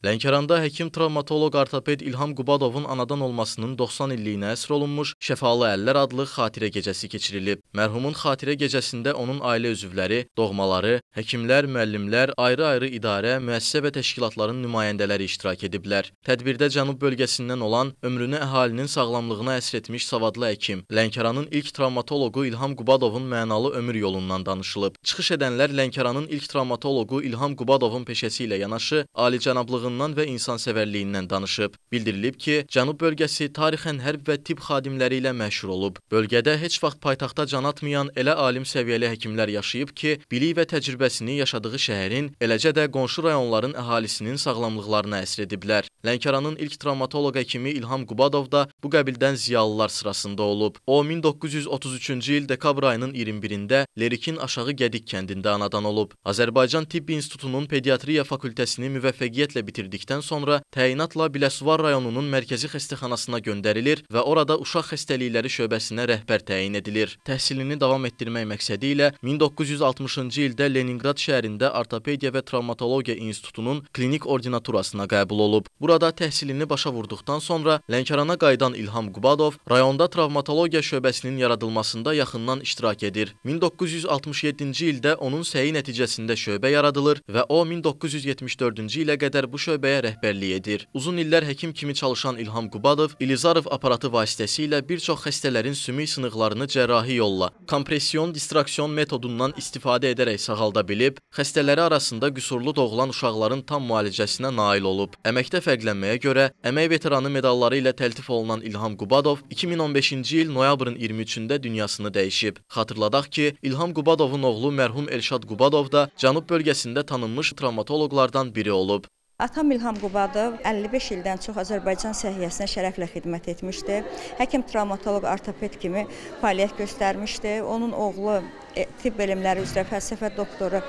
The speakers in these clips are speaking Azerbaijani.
Lənkəranda həkim-travmatoloq ortoped İlham Qubadovun anadan olmasının 90 illiyinə əsr olunmuş Şəfalı Əllər adlı xatirə gecəsi keçirilib. Mərhumun xatirə gecəsində onun ailə üzvləri, doğmaları, həkimlər, müəllimlər, ayrı-ayrı idarə, müəssisə və təşkilatların nümayəndələri iştirak ediblər. Tədbirdə Cənub bölgəsindən olan ömrünü əhalinin sağlamlığına əsr etmiş savadlı həkim, Lənkəranın ilk travmatoloqu İlham Qubadovun mənalı ömür yolundan danışılıb. Çıxış edənlər Lənkəranın ilk travmatoloqu İlham Qubadovun peşəsi ilə yanaşı alicənablığını azadlığından və insansevərliyindən danışıb. Bildirilib ki, Cənub bölgəsi tarixən hərb və tibb xadimləri ilə məşhur olub. Bölgədə heç vaxt paytaxta can atmayan elə alim səviyyəli həkimlər yaşayıb ki, bilik və təcrübəsini yaşadığı şəhərin, eləcə də qonşu rayonların əhalisinin sağlamlıqlarına əsr ediblər. Lənkəranın ilk travmatoloq həkimi İlham Qubadov da bu qəbildən ziyalılar sırasında olub. O, 1933-cü il dekabr ayının 21-də Lerikin Aşağı Gədik kəndində anadan olub. Azərbaycan Tibb İnstitutunun Pediatriya fakültəsini müvəffəqiyyətlə bitirdikdən sonra təyinatla Biləsuvar rayonunun mərkəzi xəstəxanasına göndərilir və orada uşaq xəstəlikləri şöbəsinə rəhbər təyin edilir. Təhsilini davam etdirmək məqsədi ilə 1960-cı ildə Leninqrad şəhərində Ortopediya və Travmatologiya İnstitutunun klinik ordinaturasına qəbul olub. Bu Burada təhsilini başa vurduqdan sonra Lənkərana qayıdan İlham Qubadov rayonda travmatologiya şöbəsinin yaradılmasında yaxından iştirak edir. 1967-ci ildə onun səyi nəticəsində şöbə yaradılır və o 1974-cü ilə qədər bu şöbəyə rəhbərlik edir. Uzun illər həkim kimi çalışan İlham Qubadov İlizarov aparatı vasitəsilə bir çox xəstələrin sümük sınıqlarını cərrahi yolla, kompression distraksion metodundan istifadə edərək sağalda bilib, xəstələri arasında qüsurlu doğulan uşaqların tam müalicəsinə nail olub. Əməkdə fərqli ləqlənməyə görə əmək veteranı medalları ilə təltif olunan İlham Qubadov 2015-ci il noyabrın 23-də dünyasını dəyişib. Xatırladaq ki, İlham Qubadovun oğlu mərhum Elşad Qubadov da Cənub bölgəsində tanınmış travmatoloqlardan biri olub. Atam İlham Qubadov 55 ildən çox Azərbaycan səhiyyəsinə şərəflə xidmət etmişdi. Həkim travmatoloq ortoped kimi fəaliyyət göstərmişdi. Onun oğlu e, tibb elmləri üzrə fəlsəfə doktoru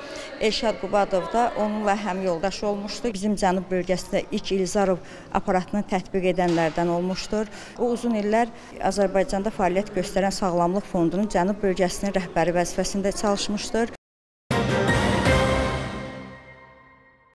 Elşad Qubadov da onunla həm yoldaş olmuşdu. Bizim cənub bölgəsində ilk İlzarov aparatını tətbiq edənlərdən olmuşdur. O uzun illər Azərbaycanda fəaliyyət göstərən Sağlamlıq Fondunun cənub bölgəsinin rəhbəri vəzifəsində çalışmışdır.